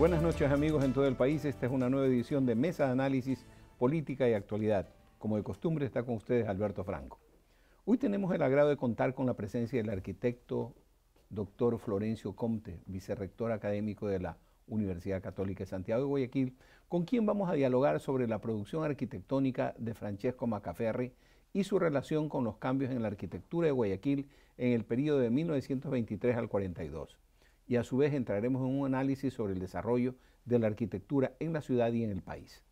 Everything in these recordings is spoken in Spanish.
Buenas noches amigos en todo el país, esta es una nueva edición de Mesa de Análisis, Política y Actualidad. Como de costumbre está con ustedes Alberto Franco. Hoy tenemos el agrado de contar con la presencia del arquitecto doctor Florencio Comte, vicerrector académico de la Universidad Católica de Santiago de Guayaquil, con quien vamos a dialogar sobre la producción arquitectónica de Francesco Macaferri y su relación con los cambios en la arquitectura de Guayaquil en el periodo de 1923 al 42 y a su vez entraremos en un análisis sobre el desarrollo de la arquitectura en la ciudad y en el país.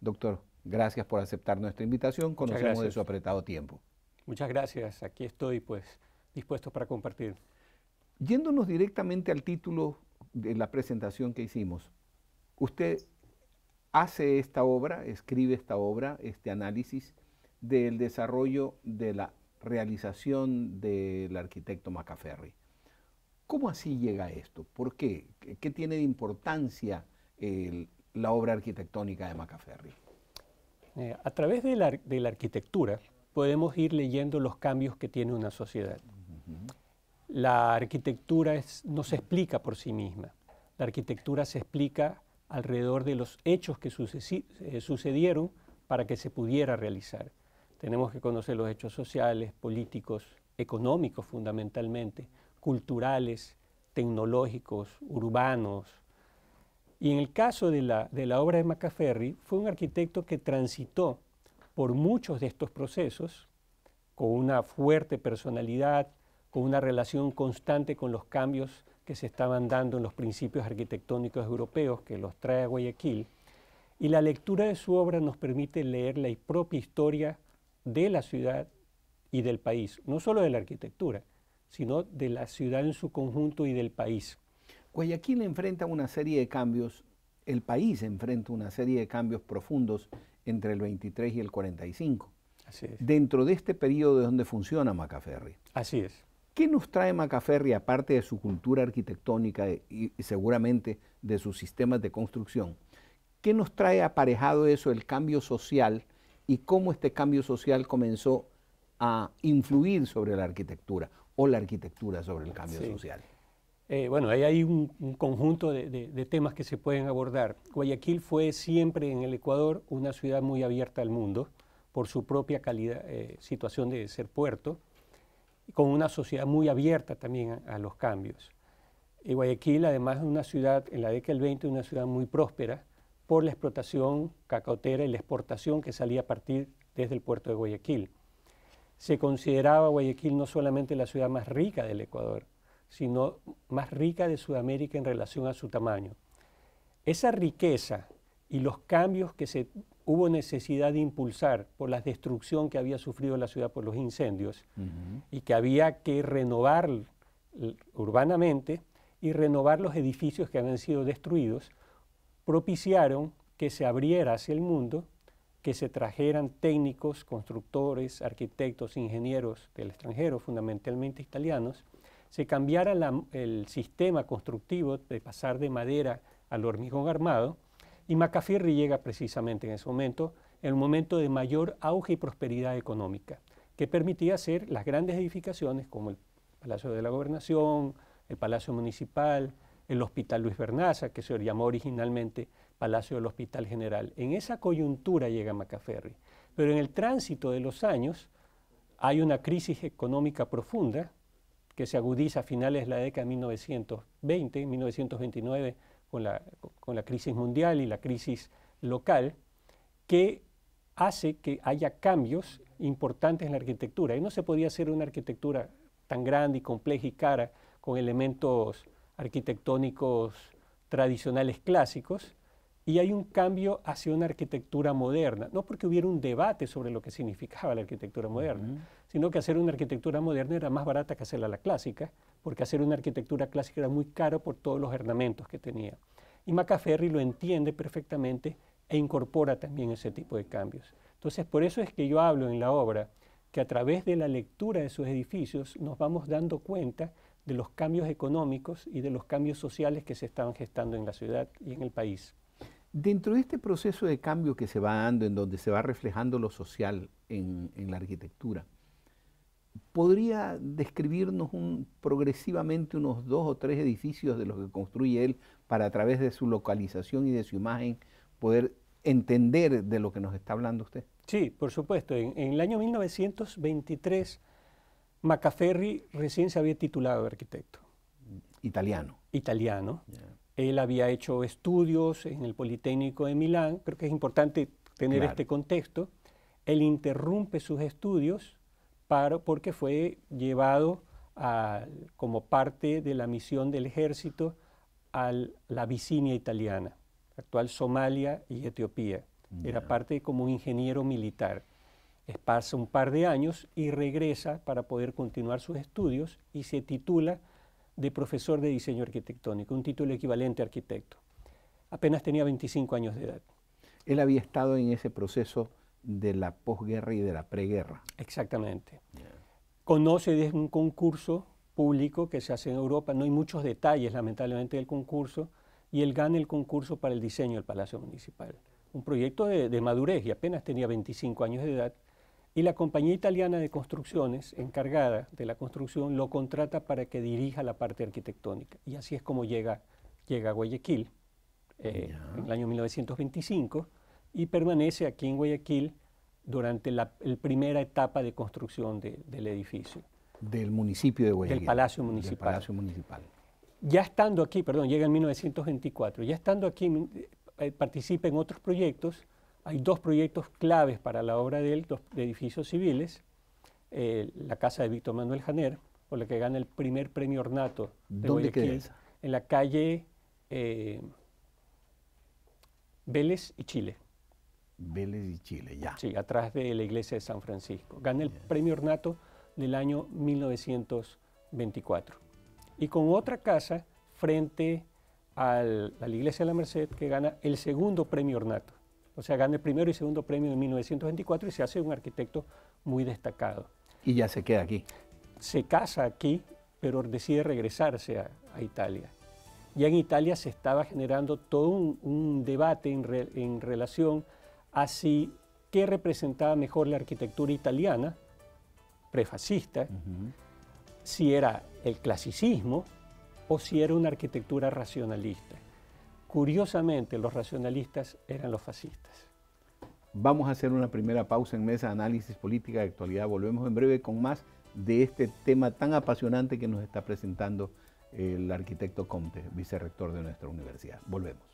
Doctor, gracias por aceptar nuestra invitación, conocemos de su apretado tiempo. Muchas gracias, aquí estoy pues dispuesto para compartir. Yéndonos directamente al título de la presentación que hicimos, usted hace esta obra, escribe esta obra, este análisis del desarrollo de la realización del arquitecto Macaferri. ¿Cómo así llega esto? ¿Por qué? ¿Qué tiene de importancia la obra arquitectónica de Macaferri? Eh, a través de la, arquitectura podemos ir leyendo los cambios que tiene una sociedad. La arquitectura no se explica por sí misma. La arquitectura se explica alrededor de los hechos que eh, sucedieron para que se pudiera realizar. Tenemos que conocer los hechos sociales, políticos, económicos fundamentalmente, culturales, tecnológicos, urbanos. Y en el caso de la, obra de Macaferri, fue un arquitecto que transitó por muchos de estos procesos con una fuerte personalidad, con una relación constante con los cambios que se estaban dando en los principios arquitectónicos europeos que los trae a Guayaquil. Y la lectura de su obra nos permite leer la propia historia de la ciudad y del país, no solo de la arquitectura, sino de la ciudad en su conjunto y del país. Guayaquil enfrenta una serie de cambios, el país enfrenta una serie de cambios profundos entre el 23 y el 45. Dentro de este periodo de donde funciona Macaferri. Así es. ¿Qué nos trae Macaferri aparte de su cultura arquitectónica e, y seguramente de sus sistemas de construcción? ¿Qué nos trae aparejado eso, el cambio social y cómo este cambio social comenzó a influir sobre la arquitectura? o la arquitectura sobre el cambio social? Eh, bueno, ahí hay un, un conjunto de, temas que se pueden abordar. Guayaquil fue siempre en el Ecuador una ciudad muy abierta al mundo por su propia calidad, eh, situación de ser puerto, con una sociedad muy abierta también a, los cambios. Y Guayaquil, además, es una ciudad, en la década del 20, una ciudad muy próspera por la explotación cacautera y la exportación que salía a partir desde el puerto de Guayaquil se consideraba Guayaquil no solamente la ciudad más rica del Ecuador, sino más rica de Sudamérica en relación a su tamaño. Esa riqueza y los cambios que se hubo necesidad de impulsar por la destrucción que había sufrido la ciudad por los incendios y que había que renovar urbanamente y renovar los edificios que habían sido destruidos, propiciaron que se abriera hacia el mundo que se trajeran técnicos, constructores, arquitectos, ingenieros del extranjero, fundamentalmente italianos, se cambiara el sistema constructivo de pasar de madera al hormigón armado y Macafierri llega precisamente en ese momento, el momento de mayor auge y prosperidad económica, que permitía hacer las grandes edificaciones como el Palacio de la Gobernación, el Palacio Municipal, el Hospital Luis Bernaza, que se llamó originalmente Palacio del Hospital General. En esa coyuntura llega Macaferri, pero en el tránsito de los años hay una crisis económica profunda que se agudiza a finales de la década de 1920, 1929, con la, con la crisis mundial y la crisis local, que hace que haya cambios importantes en la arquitectura. Y no se podía hacer una arquitectura tan grande y compleja y cara con elementos arquitectónicos tradicionales clásicos, y hay un cambio hacia una arquitectura moderna. No porque hubiera un debate sobre lo que significaba la arquitectura moderna, sino que hacer una arquitectura moderna era más barata que hacerla la clásica, porque hacer una arquitectura clásica era muy caro por todos los ornamentos que tenía. Y Macaferri lo entiende perfectamente e incorpora también ese tipo de cambios. Entonces, por eso es que yo hablo en la obra que a través de la lectura de sus edificios nos vamos dando cuenta de los cambios económicos y de los cambios sociales que se estaban gestando en la ciudad y en el país. Dentro de este proceso de cambio que se va dando, en donde se va reflejando lo social en, la arquitectura, ¿podría describirnos progresivamente unos dos o tres edificios de los que construye él para a través de su localización y de su imagen poder entender de lo que nos está hablando usted? Sí, por supuesto. En, el año 1923, Macaferri recién se había titulado arquitecto. Italiano. Italiano. Él había hecho estudios en el Politécnico de Milán, creo que es importante tener este contexto. Él interrumpe sus estudios para, porque fue llevado como parte de la misión del ejército a la vicinia italiana, actual Somalia y Etiopía. Era parte como ingeniero militar. Pasa un par de años y regresa para poder continuar sus estudios y se titula de profesor de diseño arquitectónico, un título equivalente a arquitecto. Apenas tenía 25 años de edad. Él había estado en ese proceso de la posguerra y de la preguerra. Exactamente. Conoce de un concurso público que se hace en Europa, no hay muchos detalles lamentablemente del concurso, y él gana el concurso para el diseño del Palacio Municipal. Un proyecto de madurez y apenas tenía 25 años de edad y la compañía italiana de construcciones, encargada de la construcción, lo contrata para que dirija la parte arquitectónica. Y así es como llega, llega a Guayaquil eh, en el año 1925 y permanece aquí en Guayaquil durante la primera etapa de construcción del edificio. Del municipio de Guayaquil. Del Palacio Municipal. Ya estando aquí, perdón, llega en 1924, ya estando aquí participe eh, participa en otros proyectos hay dos proyectos claves para la obra de él, dos edificios civiles, eh, la casa de Víctor Manuel Janer, por la que gana el primer premio Ornato de ¿Dónde Guayaquil, en la calle eh, Vélez y Chile. Vélez y Chile, ya. Sí, atrás de la iglesia de San Francisco. Gana el premio Ornato del año 1924. Y con otra casa frente a la iglesia de la Merced que gana el segundo premio Ornato o sea, gana el primero y segundo premio en 1924 y se hace un arquitecto muy destacado. ¿Y ya se queda aquí? Se casa aquí, pero decide regresarse a, Italia. Ya en Italia se estaba generando todo un, debate en, relación a si qué representaba mejor la arquitectura italiana, prefascista, si era el clasicismo o si era una arquitectura racionalista. Curiosamente, los racionalistas eran los fascistas. Vamos a hacer una primera pausa en Mesa Análisis Política de Actualidad. Volvemos en breve con más de este tema tan apasionante que nos está presentando el arquitecto Comte, vicerrector de nuestra universidad. Volvemos.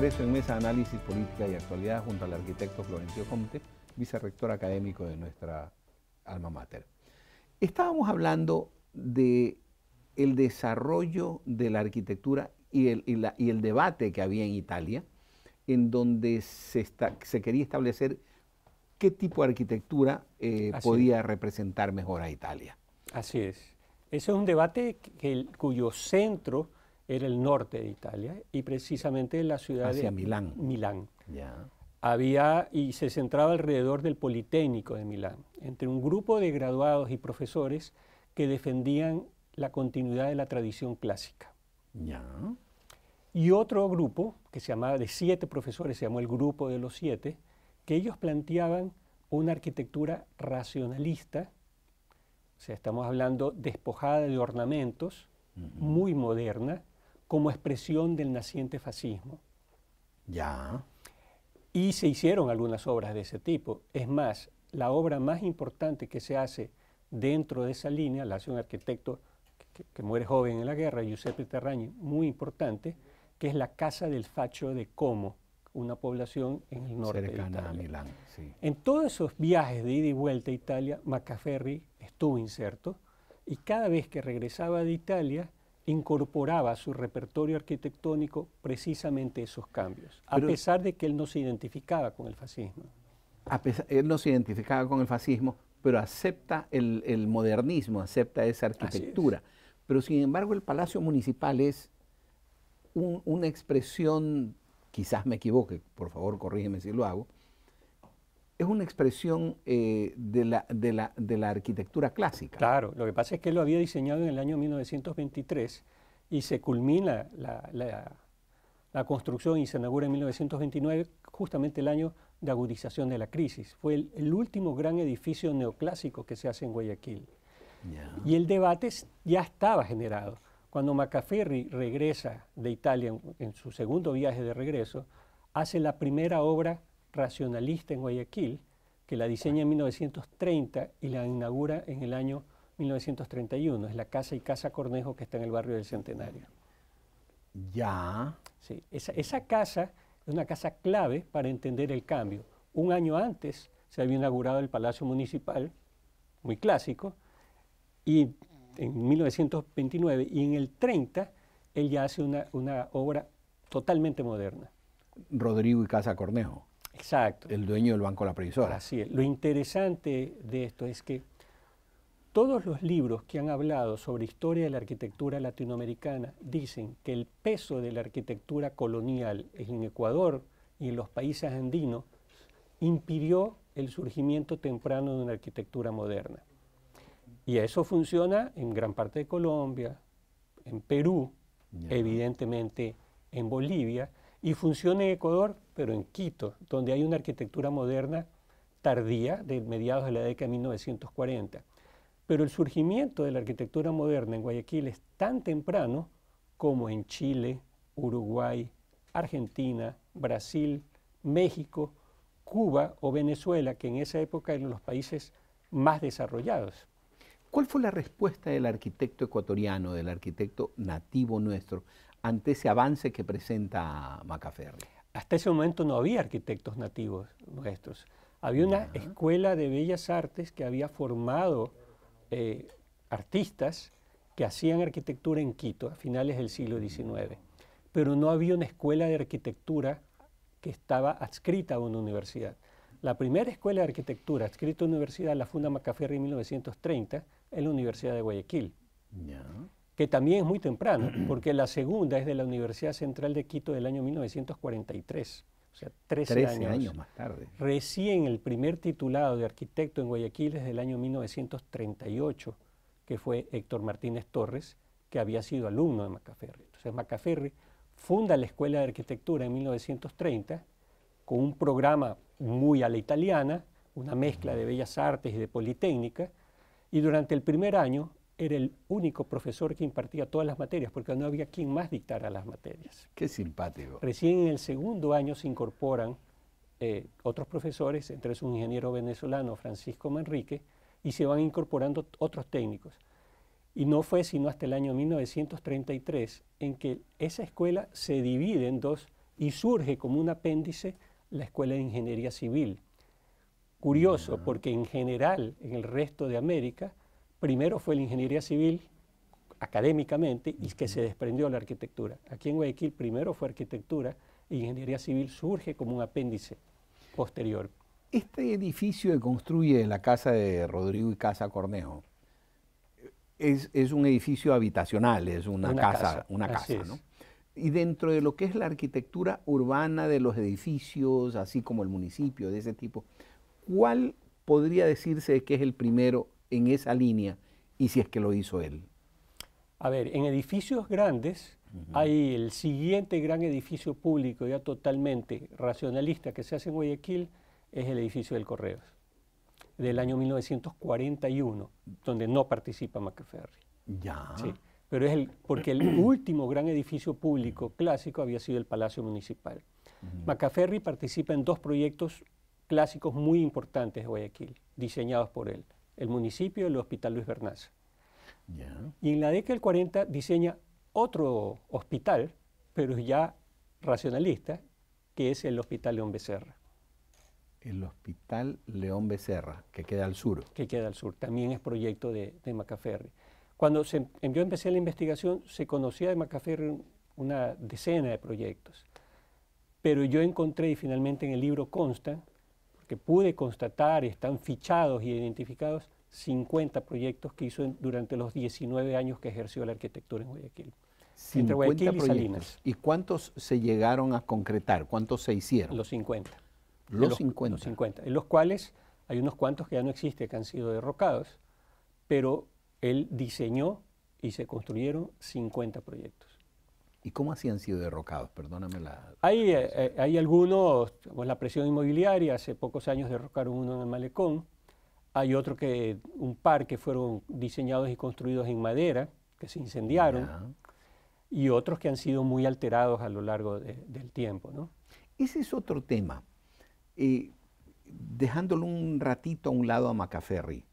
regreso en Mesa Análisis Política y Actualidad junto al arquitecto Florencio Comte, vicerrector académico de nuestra alma mater. Estábamos hablando de el desarrollo de la arquitectura y el, debate que había en Italia, en donde se, se quería establecer qué tipo de arquitectura eh, podía representar mejor a Italia. Así es. Ese es un debate que, cuyo centro era el norte de Italia y precisamente la ciudad de Milán. Milán. Había y se centraba alrededor del Politécnico de Milán, entre un grupo de graduados y profesores que defendían la continuidad de la tradición clásica. Y otro grupo, que se llamaba de siete profesores, se llamó el Grupo de los Siete, que ellos planteaban una arquitectura racionalista, o sea, estamos hablando despojada de ornamentos, muy moderna, como expresión del naciente fascismo. Ya. Y se hicieron algunas obras de ese tipo. Es más, la obra más importante que se hace dentro de esa línea, la hace un arquitecto que, muere joven en la guerra, Giuseppe Terragni, muy importante, que es la Casa del Facho de Como, una población en el norte de Italia. Milán, sí. En todos esos viajes de ida y vuelta a Italia, Macaferri estuvo inserto y cada vez que regresaba de Italia incorporaba a su repertorio arquitectónico precisamente esos cambios, a pesar de que él no se identificaba con el fascismo. A él no se identificaba con el fascismo, pero acepta el, modernismo, acepta esa arquitectura. Pero sin embargo el Palacio Municipal es una expresión, quizás me equivoque, por favor corrígeme si lo hago, es una expresión eh, de, la, arquitectura clásica. Claro, lo que pasa es que él lo había diseñado en el año 1923 y se culmina la, construcción y se inaugura en 1929, justamente el año de agudización de la crisis. Fue el, último gran edificio neoclásico que se hace en Guayaquil. Y el debate ya estaba generado. Cuando Macaferri regresa de Italia en su segundo viaje de regreso, hace la primera obra racionalista en Guayaquil, que la diseña en 1930 y la inaugura en el año 1931. Es la Casa y Casa Cornejo que está en el barrio del Centenario. Ya. Sí, esa, esa casa es una casa clave para entender el cambio. Un año antes se había inaugurado el Palacio Municipal, muy clásico, y en 1929 y en el 30 él ya hace una, una obra totalmente moderna. Rodrigo y Casa Cornejo. Exacto. el dueño del banco la previsora. Así es. Lo interesante de esto es que todos los libros que han hablado sobre historia de la arquitectura latinoamericana dicen que el peso de la arquitectura colonial en Ecuador y en los países andinos impidió el surgimiento temprano de una arquitectura moderna. Y eso funciona en gran parte de Colombia, en Perú, evidentemente en Bolivia, y funciona en Ecuador, pero en Quito, donde hay una arquitectura moderna tardía, de mediados de la década de 1940. Pero el surgimiento de la arquitectura moderna en Guayaquil es tan temprano como en Chile, Uruguay, Argentina, Brasil, México, Cuba o Venezuela, que en esa época eran los países más desarrollados. ¿Cuál fue la respuesta del arquitecto ecuatoriano, del arquitecto nativo nuestro, ante ese avance que presenta Macaferri? Hasta ese momento no había arquitectos nativos nuestros. Había una escuela de bellas artes que había formado eh, artistas que hacían arquitectura en Quito a finales del siglo XIX, pero no había una escuela de arquitectura que estaba adscrita a una universidad. La primera escuela de arquitectura adscrita a una universidad la funda Macaferri en 1930 en la Universidad de Guayaquil que también es muy temprano, porque la segunda es de la Universidad Central de Quito del año 1943, o sea, 13, años. más tarde. Recién el primer titulado de arquitecto en Guayaquil es del año 1938, que fue Héctor Martínez Torres, que había sido alumno de Macaferri. Entonces Macaferri funda la Escuela de Arquitectura en 1930 con un programa muy a la italiana, una mezcla de bellas artes y de politécnica, y durante el primer año era el único profesor que impartía todas las materias, porque no había quien más dictara las materias. Qué simpático. Recién en el segundo año se incorporan eh, otros profesores, entre ellos un ingeniero venezolano, Francisco Manrique, y se van incorporando otros técnicos. Y no fue sino hasta el año 1933 en que esa escuela se divide en dos y surge como un apéndice la Escuela de Ingeniería Civil. Curioso, porque en general en el resto de América primero fue la ingeniería civil académicamente y que se desprendió la arquitectura. Aquí en Guayaquil primero fue arquitectura e ingeniería civil surge como un apéndice posterior. Este edificio que construye la casa de Rodrigo y Casa Cornejo es, un edificio habitacional, es una, casa, una casa, ¿no? Y dentro de lo que es la arquitectura urbana de los edificios, así como el municipio, de ese tipo, ¿cuál podría decirse que es el primero en esa línea y si es que lo hizo él? A ver, en edificios grandes hay el siguiente gran edificio público ya totalmente racionalista que se hace en Guayaquil, es el edificio del Correos, del año 1941, donde no participa Macaferri. Ya. Sí, pero es el, porque el último gran edificio público clásico había sido el Palacio Municipal. Uh participa en dos proyectos clásicos muy importantes de Guayaquil, diseñados por él el municipio del el Hospital Luis Bernaz Y en la década del 40 diseña otro hospital, pero ya racionalista, que es el Hospital León Becerra. El Hospital León Becerra, que queda al sur. Que queda al sur, también es proyecto de, Macaferri. Cuando se, em, em, yo empecé la investigación, se conocía de Macaferri una decena de proyectos, pero yo encontré, y finalmente en el libro consta, que pude constatar están fichados y identificados 50 proyectos que hizo durante los 19 años que ejerció la arquitectura en Guayaquil. y Salinas. ¿Y cuántos se llegaron a concretar? ¿Cuántos se hicieron? Los 50. Los, los 50. Los 50. En los cuales hay unos cuantos que ya no existen, que han sido derrocados, pero él diseñó y se construyeron 50 proyectos. ¿Y cómo así han sido derrocados? Perdóname la... Hay, eh, eh, algunos, la presión inmobiliaria, hace pocos años derrocaron uno en el malecón, hay otro que, un par que fueron diseñados y construidos en madera, que se incendiaron, y otros que han sido muy alterados a lo largo del tiempo. ¿no? Ese es otro tema. Eh, dejándolo un ratito a un lado a Macaferri,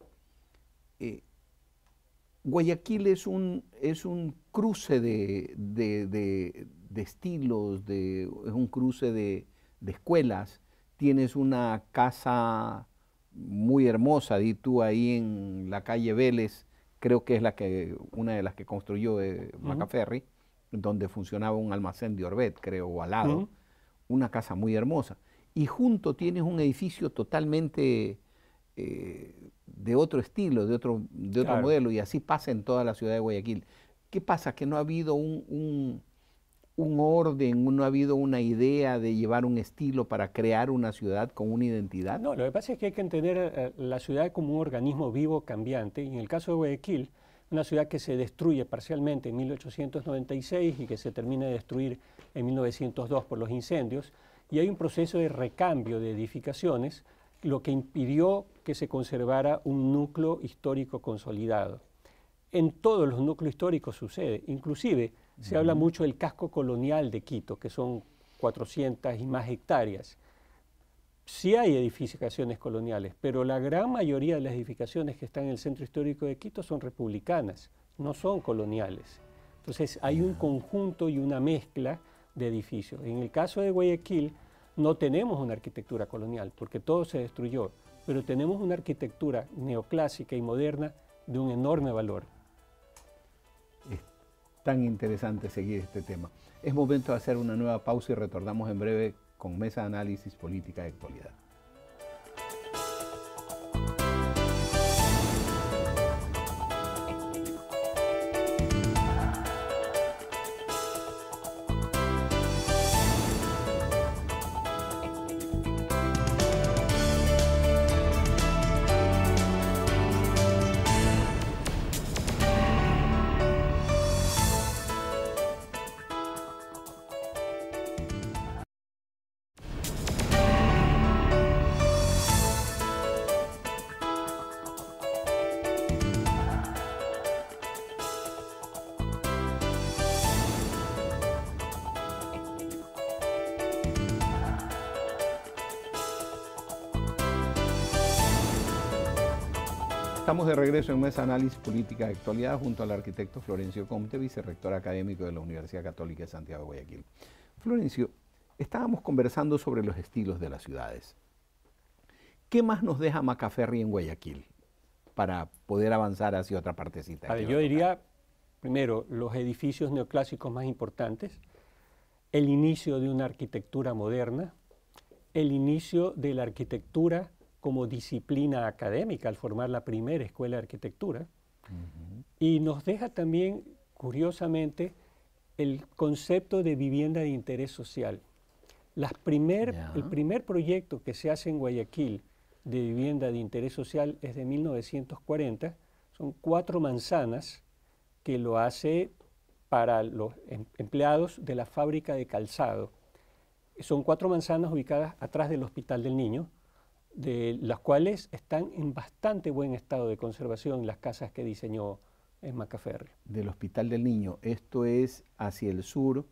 Guayaquil es un, es un cruce de, de, estilos, es un cruce de, escuelas. Tienes una casa muy hermosa, di tú ahí en la calle Vélez, creo que es la que, una de las que construyó eh, Macaferri, donde funcionaba un almacén de Orbet, creo, o al lado. Una casa muy hermosa. Y junto tienes un edificio totalmente eh, de otro estilo, de otro, otro modelo, y así pasa en toda la ciudad de Guayaquil. ¿Qué pasa? Que no ha habido un, orden, no ha habido una idea de llevar un estilo para crear una ciudad con una identidad. No, lo que pasa es que hay que entender eh, la ciudad como un organismo vivo cambiante, y en el caso de Guayaquil, una ciudad que se destruye parcialmente en 1896 y que se termina de destruir en 1902 por los incendios, y hay un proceso de recambio de edificaciones lo que impidió que se conservara un núcleo histórico consolidado. En todos los núcleos históricos sucede, inclusive se habla mucho del casco colonial de Quito, que son 400 y más hectáreas. Sí hay edificaciones coloniales, pero la gran mayoría de las edificaciones que están en el centro histórico de Quito son republicanas, no son coloniales. Entonces hay un conjunto y una mezcla de edificios. En el caso de Guayaquil, no tenemos una arquitectura colonial porque todo se destruyó, pero tenemos una arquitectura neoclásica y moderna de un enorme valor. Es tan interesante seguir este tema. Es momento de hacer una nueva pausa y retornamos en breve con Mesa de Análisis Política de Actualidad. regreso en Mesa Análisis Política de Actualidad junto al arquitecto Florencio Comte, vicerrector académico de la Universidad Católica de Santiago de Guayaquil. Florencio, estábamos conversando sobre los estilos de las ciudades. ¿Qué más nos deja Macaferri en Guayaquil para poder avanzar hacia otra partecita? Este yo diría, primero, los edificios neoclásicos más importantes, el inicio de una arquitectura moderna, el inicio de la arquitectura como disciplina académica al formar la primera escuela de arquitectura y nos deja también, curiosamente, el concepto de vivienda de interés social. Las El primer proyecto que se hace en Guayaquil de vivienda de interés social es de 1940. Son cuatro manzanas que lo hace para los em, empleados de la fábrica de calzado. Son cuatro manzanas ubicadas atrás del Hospital del Niño de las cuales están en bastante buen estado de conservación las casas que diseñó en eh, Macaferri. Del Hospital del Niño, esto es hacia el sur.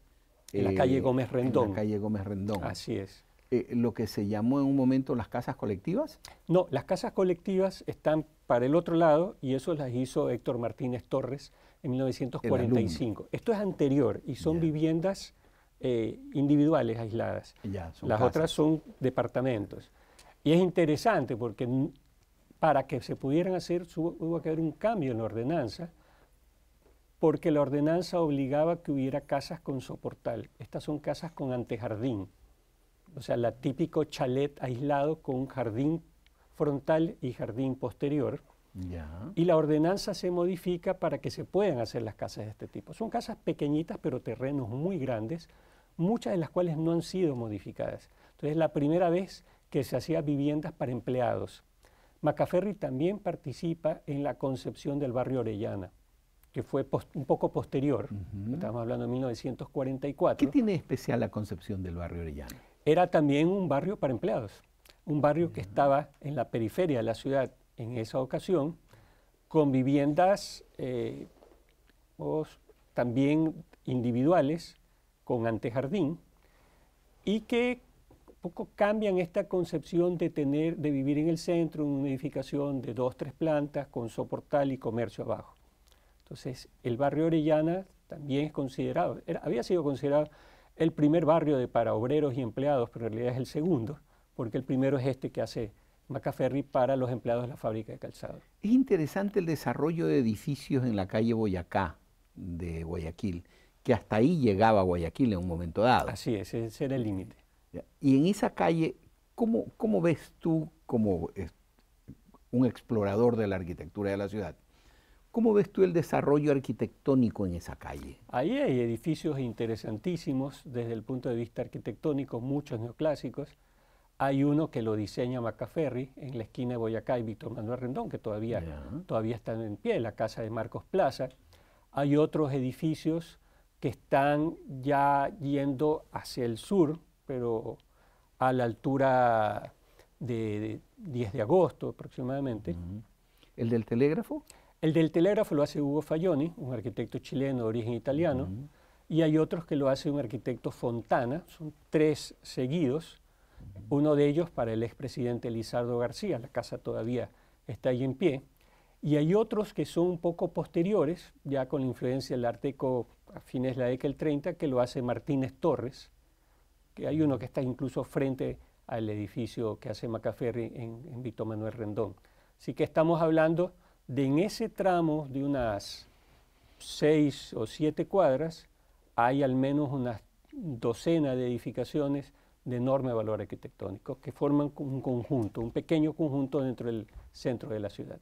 En la calle eh, Gómez Rendón. En la calle Gómez Rendón. Así es. Eh, ¿Lo que se llamó en un momento las casas colectivas? No, las casas colectivas están para el otro lado y eso las hizo Héctor Martínez Torres en 1945. Esto es anterior y son viviendas individuales aisladas. las otras son departamentos. Y es interesante porque para que se pudieran hacer hubo que haber un cambio en la ordenanza, porque la ordenanza obligaba que hubiera casas con soportal. Estas son casas con antejardín, o sea, la típico chalet aislado con jardín frontal y jardín posterior. Y la ordenanza se modifica para que se puedan hacer las casas de este tipo. Son casas pequeñitas, pero terrenos muy grandes, muchas de las cuales no han sido modificadas. Entonces, la primera vez que se hacía viviendas para empleados. Macaferri también participa en la concepción del barrio Orellana, que fue un poco posterior, estamos hablando de 1944. ¿Qué tiene especial la concepción del barrio Orellana? Era también un barrio para empleados, un barrio que estaba en la periferia de la ciudad en esa ocasión, con viviendas eh, también individuales, con antejardín, y que poco cambian esta concepción de tener, de vivir en el centro, en una edificación de dos, tres plantas, con soportal y comercio abajo. Entonces, el barrio Orellana también es considerado, había sido considerado el primer barrio de para obreros y empleados, pero en realidad es el segundo, porque el primero es este que hace Macaferri para los empleados de la fábrica de calzado. Es interesante el desarrollo de edificios en la calle Boyacá de Guayaquil, que hasta ahí llegaba Guayaquil en un momento dado. Así es, ese era el límite. Y en esa calle, ¿cómo, ves tú como un explorador de la arquitectura de la ciudad? ¿Cómo ves tú el desarrollo arquitectónico en esa calle? Ahí hay edificios interesantísimos desde el punto de vista arquitectónico, muchos neoclásicos. Hay uno que lo diseña Macaferri en la esquina de Boyacá y Víctor Manuel Rendón, que todavía, todavía están en pie, la casa de Marcos Plaza. Hay otros edificios que están ya yendo hacia el sur, pero a la altura de 10 de agosto aproximadamente. ¿El del telégrafo? El del telégrafo lo hace Hugo Fayoni, un arquitecto chileno de origen italiano, y hay otros que lo hace un arquitecto Fontana, son tres seguidos, uno de ellos para el expresidente Lizardo García, la casa todavía está ahí en pie, y hay otros que son un poco posteriores, ya con la influencia del Arteco a fines de la década del 30, que lo hace Martínez Torres, que hay uno que está incluso frente al edificio que hace Macaferri en, Víctor Manuel Rendón. Así que estamos hablando de en ese tramo de unas seis o siete cuadras, hay al menos unas docena de edificaciones de enorme valor arquitectónico que forman un conjunto, un pequeño conjunto dentro del centro de la ciudad.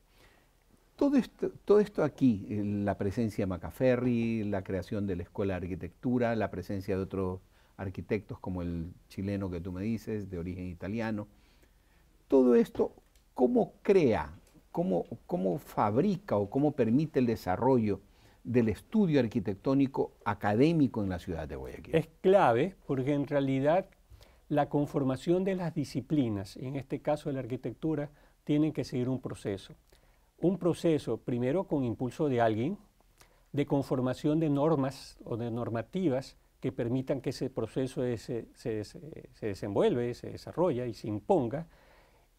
Todo esto, todo esto aquí, eh, la presencia de Macaferri, la creación de la Escuela de Arquitectura, la presencia de otros arquitectos como el chileno que tú me dices, de origen italiano. Todo esto, ¿cómo crea, cómo, fabrica o cómo permite el desarrollo del estudio arquitectónico académico en la ciudad de Guayaquil? Es clave porque en realidad la conformación de las disciplinas, en este caso de la arquitectura, tienen que seguir un proceso. Un proceso primero con impulso de alguien, de conformación de normas o de normativas que permitan que ese proceso se, se, se desenvuelve, se desarrolla y se imponga.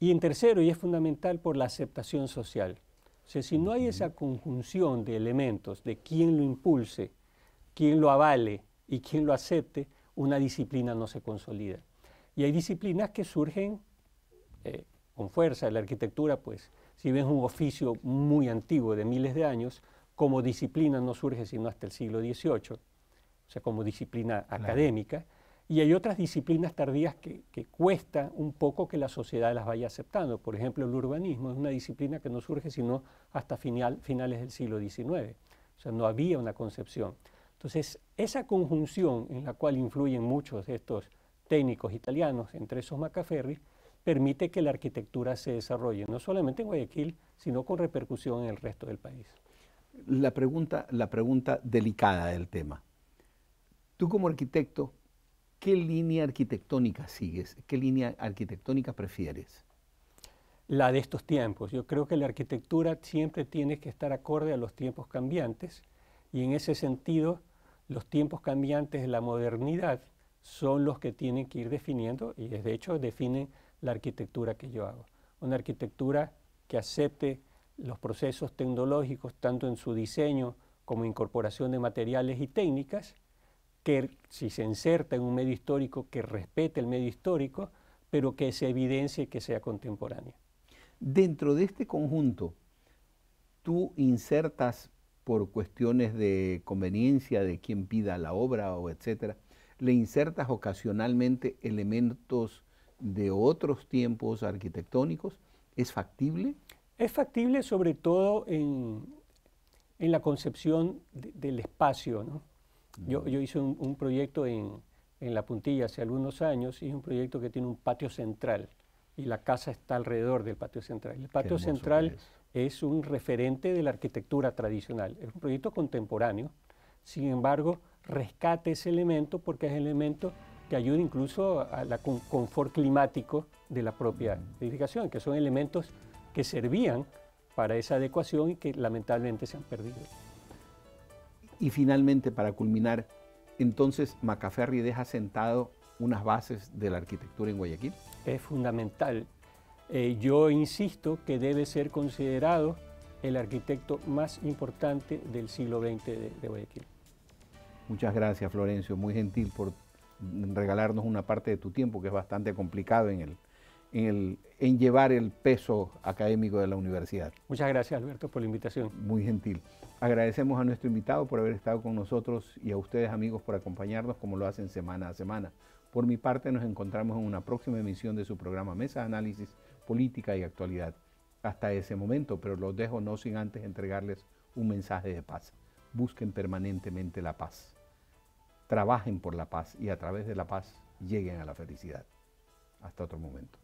Y en tercero, y es fundamental, por la aceptación social. O sea, si no hay esa conjunción de elementos, de quién lo impulse, quién lo avale y quién lo acepte, una disciplina no se consolida. Y hay disciplinas que surgen eh, con fuerza. La arquitectura, pues, si bien es un oficio muy antiguo de miles de años, como disciplina no surge sino hasta el siglo XVIII o sea, como disciplina académica, y hay otras disciplinas tardías que, cuesta un poco que la sociedad las vaya aceptando. Por ejemplo, el urbanismo es una disciplina que no surge sino hasta finales del siglo XIX. O sea, no había una concepción. Entonces, esa conjunción en la cual influyen muchos de estos técnicos italianos, entre esos Macaferri, permite que la arquitectura se desarrolle, no solamente en Guayaquil, sino con repercusión en el resto del país. La pregunta, la pregunta delicada del tema. Tú como arquitecto, ¿qué línea arquitectónica sigues? ¿Qué línea arquitectónica prefieres? La de estos tiempos. Yo creo que la arquitectura siempre tiene que estar acorde a los tiempos cambiantes y en ese sentido los tiempos cambiantes de la modernidad son los que tienen que ir definiendo y de hecho definen la arquitectura que yo hago. Una arquitectura que acepte los procesos tecnológicos tanto en su diseño como incorporación de materiales y técnicas que si se inserta en un medio histórico, que respete el medio histórico, pero que se evidencie que sea contemporánea. Dentro de este conjunto, tú insertas por cuestiones de conveniencia de quien pida la obra o etcétera, le insertas ocasionalmente elementos de otros tiempos arquitectónicos, ¿es factible? Es factible sobre todo en, la concepción del espacio, ¿no? Mm. Yo, hice un, proyecto en, La Puntilla hace algunos años y es un proyecto que tiene un patio central y la casa está alrededor del patio central. El patio central es. un referente de la arquitectura tradicional, es un proyecto contemporáneo, sin embargo, rescate ese elemento porque es el elemento que ayuda incluso al confort climático de la propia mm. edificación, que son elementos que servían para esa adecuación y que lamentablemente se han perdido. Y finalmente, para culminar, entonces Macaferri deja sentado unas bases de la arquitectura en Guayaquil. Es fundamental. Eh, yo insisto que debe ser considerado el arquitecto más importante del siglo XX de Guayaquil. Muchas gracias, Florencio. Muy gentil por regalarnos una parte de tu tiempo que es bastante complicado en el, en, llevar el peso académico de la universidad. Muchas gracias, Alberto, por la invitación. Muy gentil. Agradecemos a nuestro invitado por haber estado con nosotros y a ustedes, amigos, por acompañarnos como lo hacen semana a semana. Por mi parte, nos encontramos en una próxima emisión de su programa Mesa de Análisis, Política y Actualidad. Hasta ese momento, pero los dejo no sin antes entregarles un mensaje de paz. Busquen permanentemente la paz. Trabajen por la paz y a través de la paz lleguen a la felicidad. Hasta otro momento.